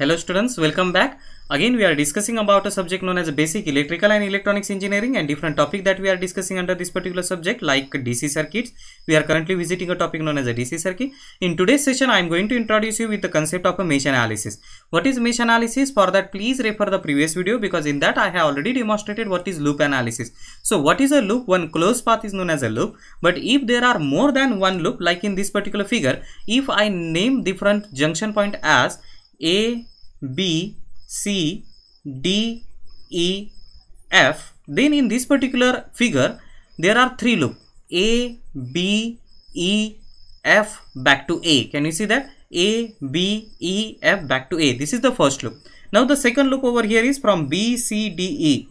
Hello students, welcome back. Again we are discussing about a subject known as basic electrical and electronics engineering and different topic that we are discussing under this particular subject like DC circuits. We are currently visiting a topic known as a DC circuit. In today's session I am going to introduce you with the concept of a mesh analysis. What is mesh analysis? For that please refer the previous video because in that I have already demonstrated what is loop analysis. So what is a loop? One closed path is known as a loop but if there are more than one loop like in this particular figure if I name different junction point as a, B, C, D, E, F, then in this particular figure, there are three loop A, B, E, F back to A. Can you see that? A, B, E, F back to A. This is the first loop. Now the second loop over here is from B, C, D, E.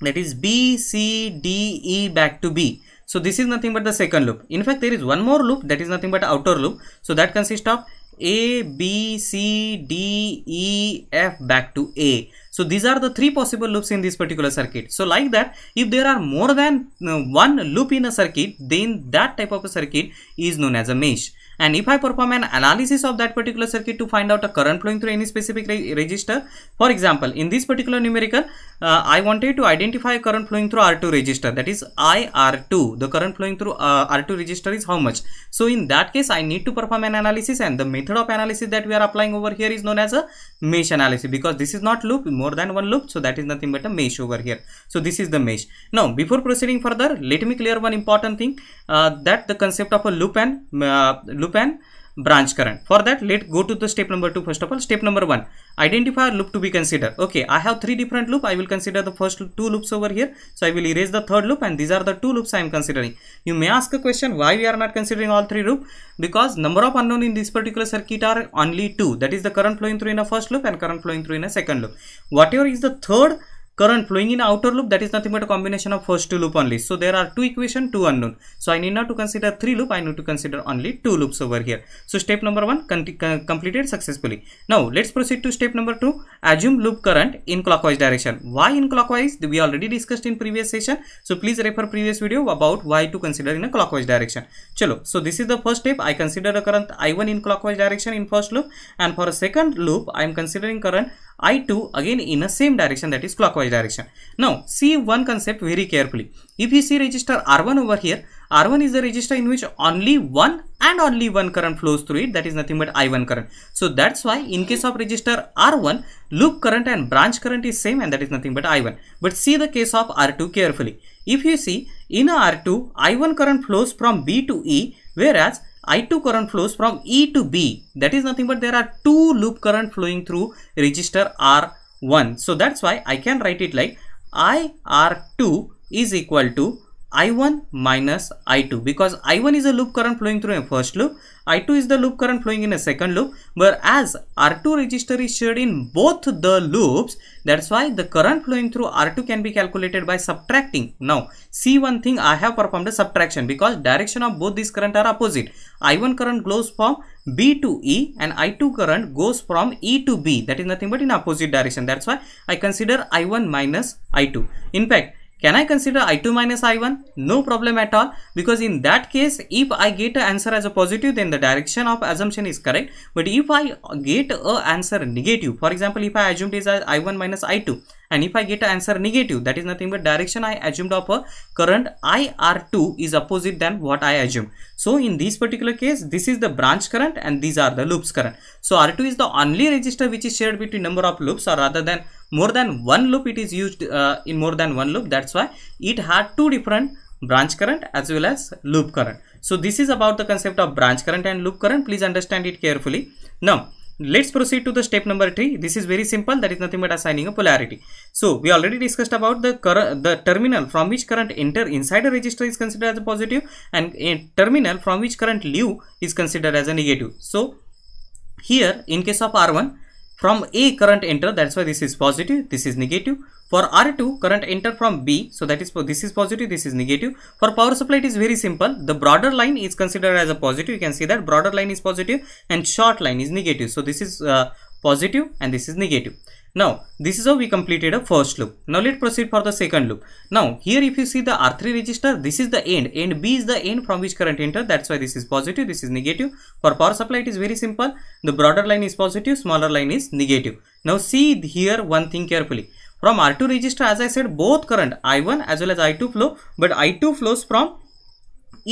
That is B, C, D, E back to B. So this is nothing but the second loop. In fact, there is one more loop that is nothing but outer loop. So that consists of a, B, C, D, E, F back to A. So these are the three possible loops in this particular circuit. So like that, if there are more than uh, one loop in a circuit, then that type of a circuit is known as a mesh and if I perform an analysis of that particular circuit to find out a current flowing through any specific re register, for example, in this particular numerical, uh, I wanted to identify current flowing through R2 register that is IR2, the current flowing through uh, R2 register is how much. So in that case, I need to perform an analysis and the method of analysis that we are applying over here is known as a mesh analysis because this is not loop more than one loop. So that is nothing but a mesh over here. So this is the mesh. Now before proceeding further, let me clear one important thing uh, that the concept of a loop and loop uh, loop and branch current. For that, let go to the step number 2 first of all. Step number 1, identify loop to be considered. Okay, I have three different loop. I will consider the first two loops over here. So I will erase the third loop and these are the two loops I am considering. You may ask a question why we are not considering all three loop because number of unknown in this particular circuit are only two. That is the current flowing through in a first loop and current flowing through in a second loop. Whatever is the third current flowing in outer loop that is nothing but a combination of first two loop only so there are two equation two unknown so i need not to consider three loop i need to consider only two loops over here so step number one completed successfully now let's proceed to step number two assume loop current in clockwise direction why in clockwise we already discussed in previous session so please refer previous video about why to consider in a clockwise direction chalo so this is the first step i consider the current i1 in clockwise direction in first loop and for a second loop i am considering current I2 again in the same direction that is clockwise direction. Now see one concept very carefully. If you see register R1 over here, R1 is the register in which only one and only one current flows through it that is nothing but I1 current. So that's why in case of register R1, loop current and branch current is same and that is nothing but I1. But see the case of R2 carefully. If you see in R2, I1 current flows from B to E whereas I2 current flows from E to B. That is nothing but there are two loop current flowing through register R1. So that's why I can write it like IR2 is equal to I1 minus I2 because I1 is a loop current flowing through a first loop, I2 is the loop current flowing in a second loop, whereas R2 register is shared in both the loops, that's why the current flowing through R2 can be calculated by subtracting. Now, see one thing, I have performed a subtraction because direction of both these current are opposite. I1 current goes from B to E and I2 current goes from E to B, that is nothing but in opposite direction, that's why I consider I1 minus I2. In fact, can I consider i2 minus i1? No problem at all because in that case if I get an answer as a positive then the direction of assumption is correct but if I get a answer negative for example if I assumed is i1 minus i2 and if I get an answer negative that is nothing but direction I assumed of a current IR2 is opposite than what I assumed. So in this particular case this is the branch current and these are the loops current. So R2 is the only register which is shared between number of loops or rather than more than one loop it is used uh, in more than one loop that's why it had two different branch current as well as loop current so this is about the concept of branch current and loop current please understand it carefully now let's proceed to the step number three this is very simple that is nothing but assigning a polarity so we already discussed about the current the terminal from which current enter inside a register is considered as a positive and a terminal from which current leave is considered as a negative so here in case of r1 from A current enter that's why this is positive this is negative for R2 current enter from B so that is this is positive this is negative for power supply it is very simple the broader line is considered as a positive you can see that broader line is positive and short line is negative so this is uh, positive and this is negative now, this is how we completed a first loop. Now, let's proceed for the second loop. Now, here if you see the R3 register, this is the end. End B is the end from which current enter. That's why this is positive, this is negative. For power supply, it is very simple. The broader line is positive, smaller line is negative. Now, see here one thing carefully. From R2 register, as I said, both current I1 as well as I2 flow, but I2 flows from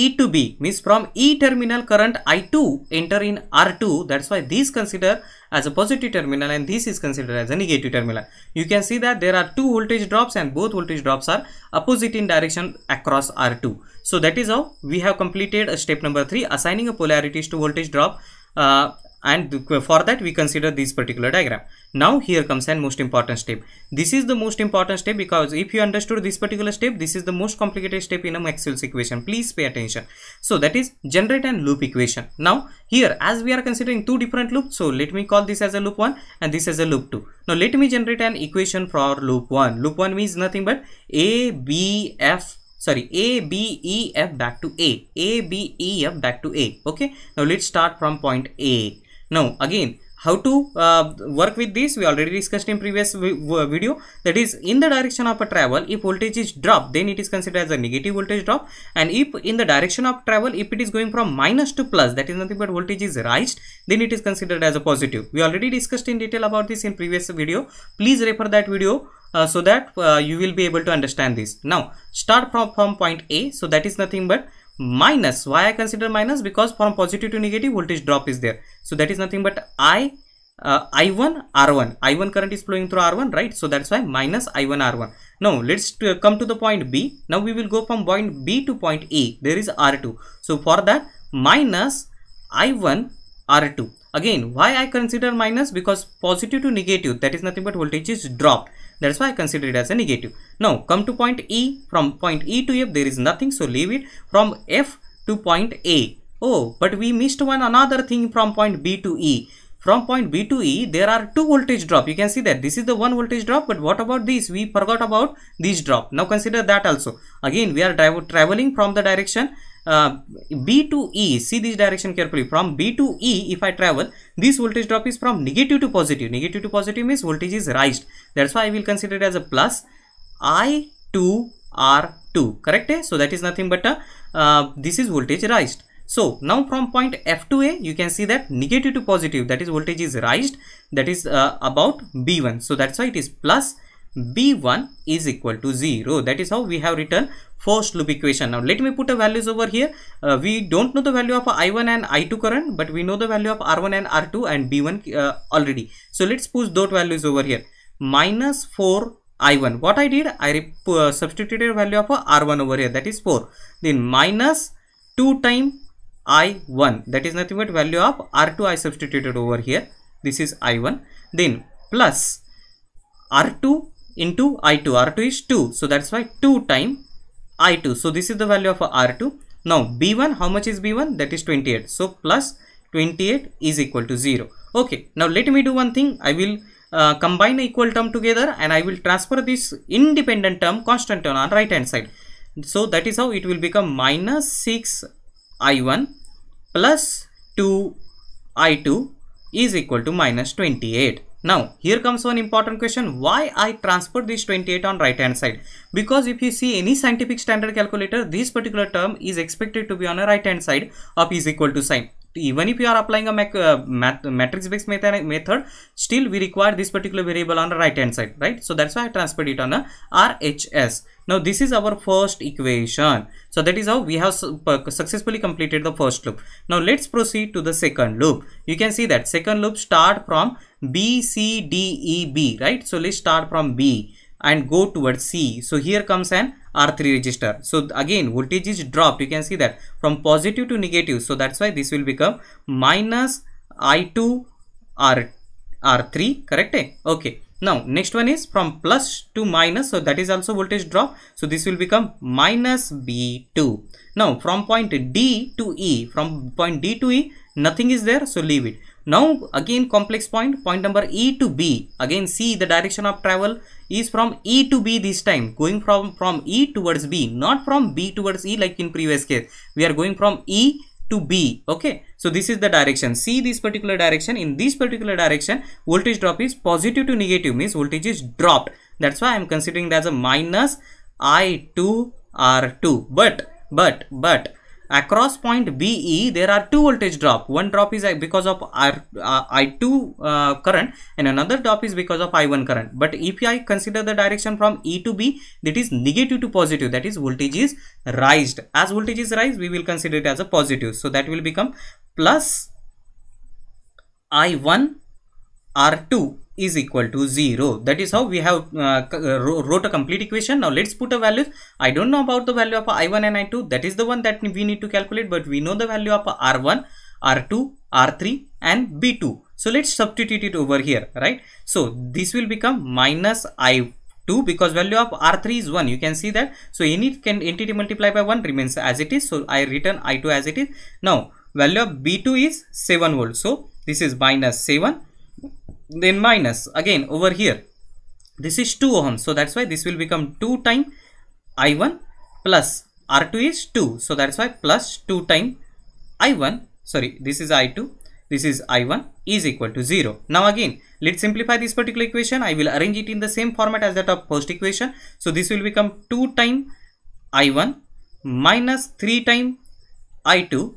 E to B means from E terminal current I2 enter in R2 that's why this consider as a positive terminal and this is considered as a negative terminal. You can see that there are two voltage drops and both voltage drops are opposite in direction across R2. So that is how we have completed step number 3 assigning a polarities to voltage drop uh, and for that we consider this particular diagram now here comes the most important step this is the most important step because if you understood this particular step this is the most complicated step in a maxwell's equation please pay attention so that is generate and loop equation now here as we are considering two different loops so let me call this as a loop 1 and this as a loop 2 now let me generate an equation for loop 1 loop 1 means nothing but a b f sorry a b e f back to a a b e f back to a okay now let's start from point a now again how to uh, work with this we already discussed in previous video that is in the direction of a travel if voltage is dropped then it is considered as a negative voltage drop and if in the direction of travel if it is going from minus to plus that is nothing but voltage is raised then it is considered as a positive we already discussed in detail about this in previous video please refer that video uh, so that uh, you will be able to understand this now start from, from point a so that is nothing but minus why i consider minus because from positive to negative voltage drop is there so that is nothing but i uh, i1 r1 i1 current is flowing through r1 right so that's why minus i1 r1 now let's uh, come to the point b now we will go from point b to point a there is r2 so for that minus i1 r2 again why i consider minus because positive to negative that is nothing but voltage is dropped that's why I consider it as a negative. Now come to point E. From point E to F there is nothing so leave it. From F to point A. Oh, but we missed one another thing from point B to E from point B to E, there are two voltage drop. You can see that this is the one voltage drop, but what about this? We forgot about this drop. Now consider that also. Again, we are traveling from the direction uh, B to E, see this direction carefully, from B to E if I travel, this voltage drop is from negative to positive, negative to positive means voltage is raised, that's why I will consider it as a plus I to R2, correct? Eh? So that is nothing but a, uh, uh, this is voltage raised. So now from point F to A, you can see that negative to positive, that is voltage is raised, that is uh, about B1, so that's why it is plus plus b1 is equal to 0 that is how we have written first loop equation now let me put the values over here uh, we don't know the value of i1 and i2 current but we know the value of r1 and r2 and b1 uh, already so let's put those values over here minus 4 i1 what i did i uh, substituted value of r1 over here that is 4 then minus 2 time i1 that is nothing but value of r2 i substituted over here this is i1 then plus r2 into I2. R2 is 2. So that's why 2 time I2. So this is the value of R2. Now B1, how much is B1? That is 28. So plus 28 is equal to 0. Okay. Now let me do one thing. I will uh, combine equal term together and I will transfer this independent term constant term on right hand side. So that is how it will become minus 6 I1 plus 2 I2 is equal to minus 28. Now here comes one important question why I transfer this 28 on right hand side because if you see any scientific standard calculator this particular term is expected to be on a right hand side of is equal to sign even if you are applying a uh, mat matrix based method, method still we require this particular variable on the right hand side right so that's why i transferred it on a rhs now this is our first equation so that is how we have su successfully completed the first loop now let's proceed to the second loop you can see that second loop start from b c d e b right so let's start from b and go towards C. So here comes an R3 register. So again voltage is dropped. You can see that from positive to negative. So that's why this will become minus I2 R, R3 correct? Okay. Now next one is from plus to minus. So that is also voltage drop. So this will become minus B2. Now from point D to E from point D to E nothing is there. So leave it. Now again complex point, point number E to B. Again see the direction of travel is from E to B this time going from from E towards B not from B towards E like in previous case we are going from E to B okay so this is the direction see this particular direction in this particular direction voltage drop is positive to negative means voltage is dropped that's why I am considering it as a minus I2 R2 but but but across point BE there are two voltage drop one drop is uh, because of R, uh, I2 uh, current and another drop is because of I1 current but if I consider the direction from E to B that is negative to positive that is voltage is raised as voltage is raised we will consider it as a positive so that will become plus I1 R2 is equal to 0 that is how we have uh, uh wrote a complete equation now let's put a value i don't know about the value of i1 and i2 that is the one that we need to calculate but we know the value of r1 r2 r3 and b2 so let's substitute it over here right so this will become minus i 2 because value of R3 is 1 you can see that so any can entity multiply by 1 remains as it is so I return I2 as it is now value of B2 is 7 volt so this is minus 7 then minus again over here this is 2 ohms so that's why this will become 2 time i1 plus r2 is 2 so that's why plus 2 time i1 sorry this is i2 this is i1 is equal to 0 now again let's simplify this particular equation i will arrange it in the same format as that of first equation so this will become 2 time i1 minus 3 time i2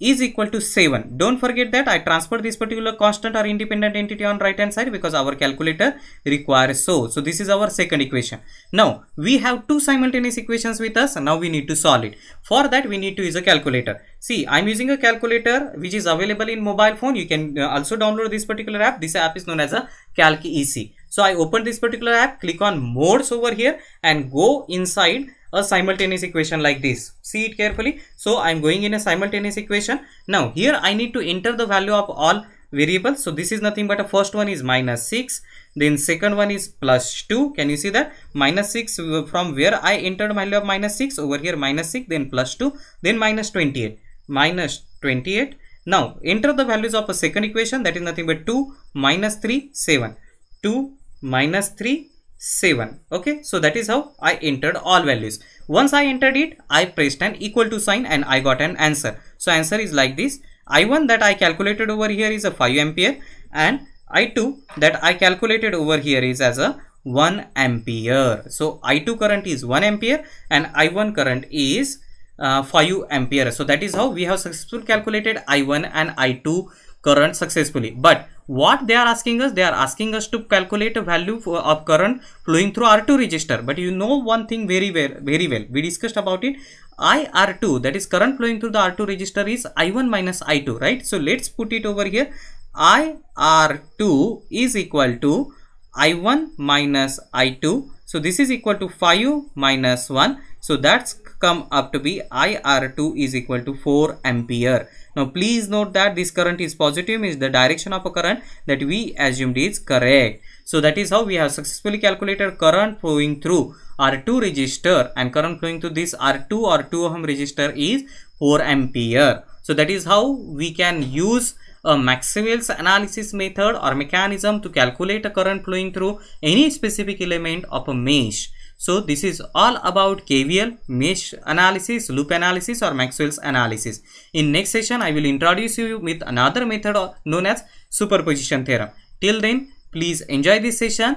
is equal to 7. Don't forget that I transfer this particular constant or independent entity on right hand side because our calculator requires so. So this is our second equation. Now we have two simultaneous equations with us. Now we need to solve it. For that we need to use a calculator. See I'm using a calculator which is available in mobile phone. You can uh, also download this particular app. This app is known as a Calc EC. So I open this particular app, click on modes over here and go inside a simultaneous equation like this. See it carefully. So I'm going in a simultaneous equation. Now here I need to enter the value of all variables. So this is nothing but a first one is minus 6. Then second one is plus 2. Can you see that? Minus 6 uh, from where I entered value of minus 6 over here minus 6 then plus 2 then minus 28 minus 28. Now enter the values of a second equation that is nothing but 2 minus 3 7. 2 minus 3 7 okay so that is how i entered all values once i entered it i pressed an equal to sign and i got an answer so answer is like this i1 that i calculated over here is a 5 ampere and i2 that i calculated over here is as a 1 ampere so i2 current is 1 ampere and i1 current is uh, 5 ampere so that is how we have successfully calculated i1 and i2 current successfully but what they are asking us they are asking us to calculate a value for, of current flowing through r2 register but you know one thing very well very well we discussed about it ir2 that is current flowing through the r2 register is i1 minus i2 right so let's put it over here ir2 is equal to i1 minus i2 so this is equal to 5 minus 1 so that's come up to be IR2 is equal to 4 ampere. Now please note that this current is positive means the direction of a current that we assumed is correct. So that is how we have successfully calculated current flowing through R2 register and current flowing through this R2 or 2 ohm register is 4 ampere. So that is how we can use a Maxwell's analysis method or mechanism to calculate a current flowing through any specific element of a mesh. So this is all about KVL, mesh analysis, loop analysis or Maxwell's analysis. In next session, I will introduce you with another method known as superposition theorem. Till then, please enjoy this session,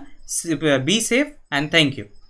uh, be safe and thank you.